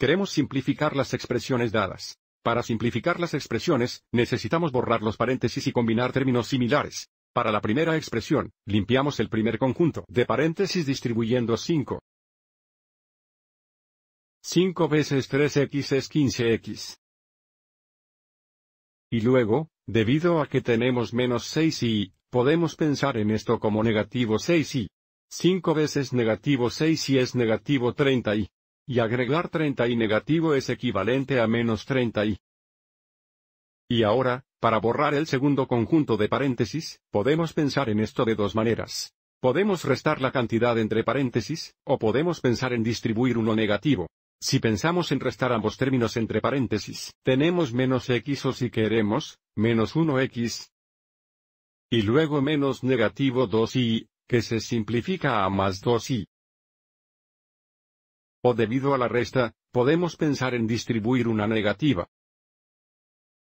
Queremos simplificar las expresiones dadas. Para simplificar las expresiones, necesitamos borrar los paréntesis y combinar términos similares. Para la primera expresión, limpiamos el primer conjunto de paréntesis distribuyendo 5. 5 veces 3x es 15x. Y luego, debido a que tenemos menos 6y, podemos pensar en esto como negativo 6y. 5 veces negativo 6y es negativo 30y y agregar 30 y negativo es equivalente a menos 30 y. Y ahora, para borrar el segundo conjunto de paréntesis, podemos pensar en esto de dos maneras. Podemos restar la cantidad entre paréntesis, o podemos pensar en distribuir uno negativo. Si pensamos en restar ambos términos entre paréntesis, tenemos menos x o si queremos, menos 1x. Y luego menos negativo 2 i que se simplifica a más 2 i o debido a la resta, podemos pensar en distribuir una negativa.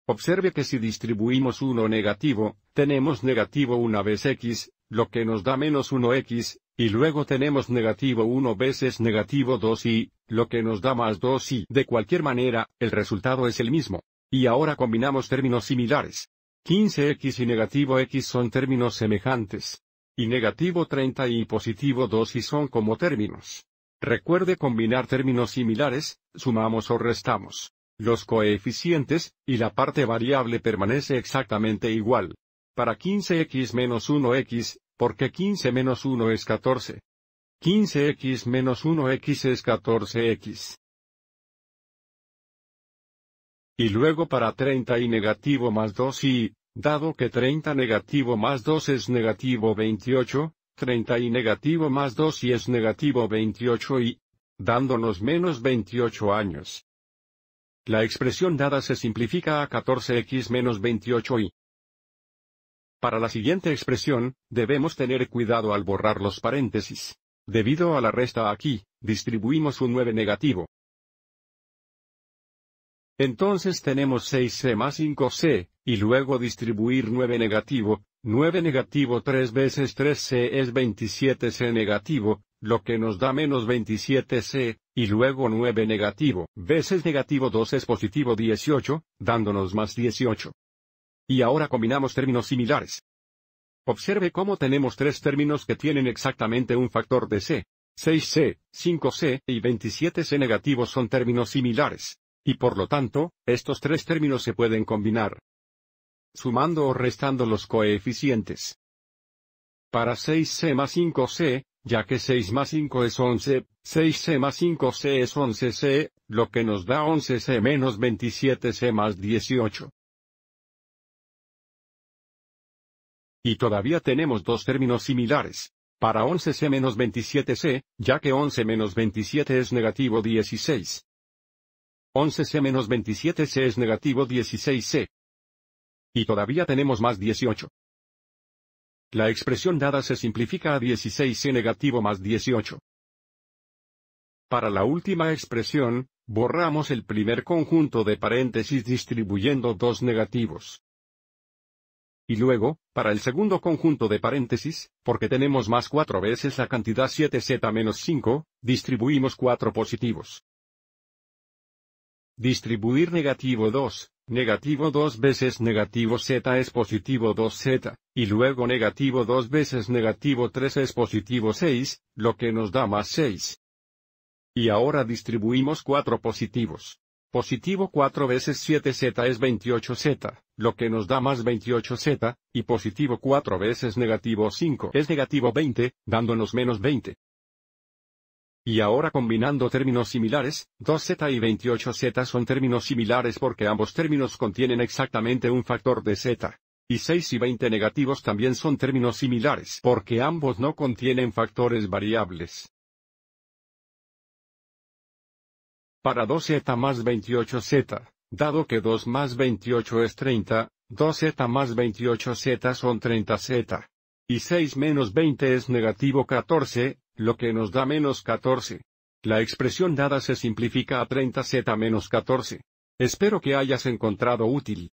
Observe que si distribuimos 1 negativo, tenemos negativo una vez x, lo que nos da menos 1x, y luego tenemos negativo 1 veces negativo 2y, lo que nos da más 2y. De cualquier manera, el resultado es el mismo. Y ahora combinamos términos similares. 15x y negativo x son términos semejantes. Y negativo 30 y positivo 2 y son como términos. Recuerde combinar términos similares, sumamos o restamos. Los coeficientes, y la parte variable permanece exactamente igual. Para 15x menos 1x, porque 15 menos 1 es 14. 15x menos 1x es 14x. Y luego para 30 y negativo más 2 y, dado que 30 negativo más 2 es negativo 28, 30 y negativo más 2 y es negativo 28 y, dándonos menos 28 años. La expresión dada se simplifica a 14x menos 28 i Para la siguiente expresión, debemos tener cuidado al borrar los paréntesis. Debido a la resta aquí, distribuimos un 9 negativo. Entonces tenemos 6c más 5c, y luego distribuir 9 negativo, 9 negativo 3 veces 3C es 27C negativo, lo que nos da menos 27C, y luego 9 negativo veces negativo 2 es positivo 18, dándonos más 18. Y ahora combinamos términos similares. Observe cómo tenemos tres términos que tienen exactamente un factor de C. 6C, 5C y 27C negativos son términos similares. Y por lo tanto, estos tres términos se pueden combinar sumando o restando los coeficientes. Para 6C más 5C, ya que 6 más 5 es 11, 6C más 5C es 11C, lo que nos da 11C menos 27C más 18. Y todavía tenemos dos términos similares. Para 11C menos 27C, ya que 11 menos 27 es negativo 16. 11C menos 27C es negativo 16C. Y todavía tenemos más 18. La expresión dada se simplifica a 16C negativo más 18. Para la última expresión, borramos el primer conjunto de paréntesis distribuyendo dos negativos. Y luego, para el segundo conjunto de paréntesis, porque tenemos más 4 veces la cantidad 7z-5, menos distribuimos 4 positivos. Distribuir negativo 2, negativo 2 veces negativo z es positivo 2z, y luego negativo 2 veces negativo 3 es positivo 6, lo que nos da más 6. Y ahora distribuimos 4 positivos. Positivo 4 veces 7z es 28z, lo que nos da más 28z, y positivo 4 veces negativo 5 es negativo 20, dándonos menos 20. Y ahora combinando términos similares, 2z y 28z son términos similares porque ambos términos contienen exactamente un factor de z. Y 6 y 20 negativos también son términos similares porque ambos no contienen factores variables. Para 2z más 28z, dado que 2 más 28 es 30, 2z más 28z son 30z. Y 6 menos 20 es negativo 14, lo que nos da menos 14. La expresión dada se simplifica a 30z menos 14. Espero que hayas encontrado útil